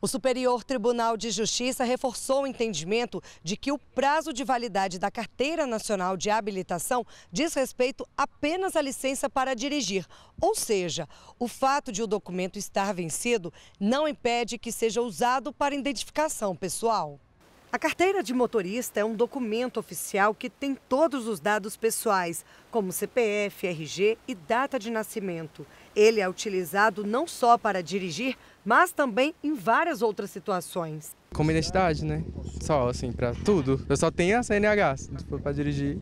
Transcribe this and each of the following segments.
O Superior Tribunal de Justiça reforçou o entendimento de que o prazo de validade da Carteira Nacional de Habilitação diz respeito apenas à licença para dirigir, ou seja, o fato de o documento estar vencido não impede que seja usado para identificação pessoal. A carteira de motorista é um documento oficial que tem todos os dados pessoais, como CPF, RG e data de nascimento. Ele é utilizado não só para dirigir, mas também em várias outras situações. Como identidade, né? Só, assim, para tudo. Eu só tenho a CNH, para dirigir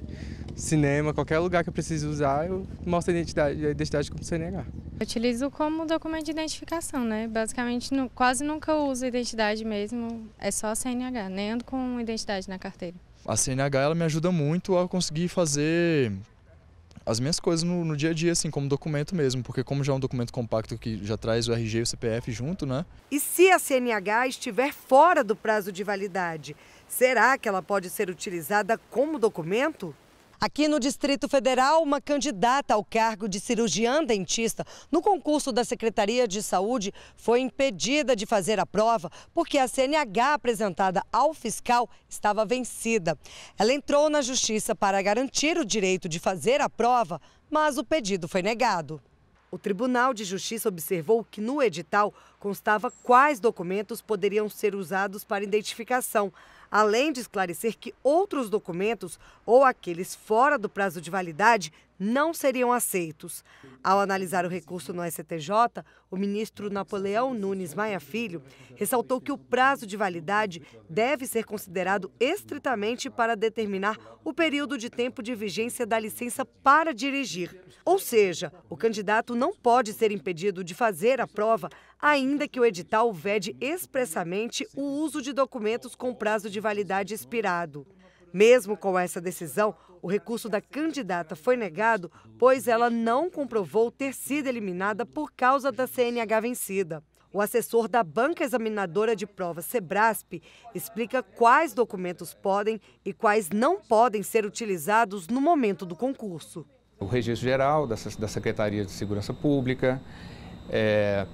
cinema, qualquer lugar que eu precise usar, eu mostro a identidade, a identidade como CNH. Eu utilizo como documento de identificação, né? Basicamente, quase nunca uso identidade mesmo, é só a CNH, nem ando com identidade na carteira. A CNH ela me ajuda muito a conseguir fazer as minhas coisas no, no, dia a dia, assim, como documento mesmo, porque como já é um documento compacto que já traz o RG e o CPF junto, né? E se a CNH estiver fora do prazo de validade, será que ela pode ser utilizada como documento? Aqui no Distrito Federal, uma candidata ao cargo de cirurgiã dentista no concurso da Secretaria de Saúde foi impedida de fazer a prova porque a CNH apresentada ao fiscal estava vencida. Ela entrou na justiça para garantir o direito de fazer a prova, mas o pedido foi negado. O Tribunal de Justiça observou que no edital constava quais documentos poderiam ser usados para identificação além de esclarecer que outros documentos ou aqueles fora do prazo de validade não seriam aceitos. Ao analisar o recurso no STJ, o ministro Napoleão Nunes Maia Filho ressaltou que o prazo de validade deve ser considerado estritamente para determinar o período de tempo de vigência da licença para dirigir. Ou seja, o candidato não pode ser impedido de fazer a prova ainda que o edital vede expressamente o uso de documentos com prazo de validade expirado. Mesmo com essa decisão, o recurso da candidata foi negado, pois ela não comprovou ter sido eliminada por causa da CNH vencida. O assessor da Banca Examinadora de Provas, Sebrasp, explica quais documentos podem e quais não podem ser utilizados no momento do concurso. O registro geral da Secretaria de Segurança Pública, é,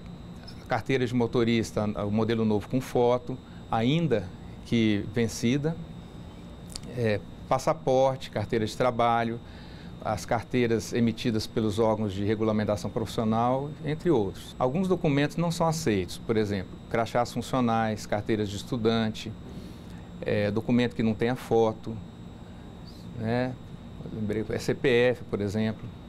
carteira de motorista, o modelo novo com foto, ainda que vencida, é, passaporte, carteira de trabalho, as carteiras emitidas pelos órgãos de regulamentação profissional, entre outros. Alguns documentos não são aceitos, por exemplo, crachás funcionais, carteiras de estudante, é, documento que não tenha foto, né? lembrei, é CPF, por exemplo.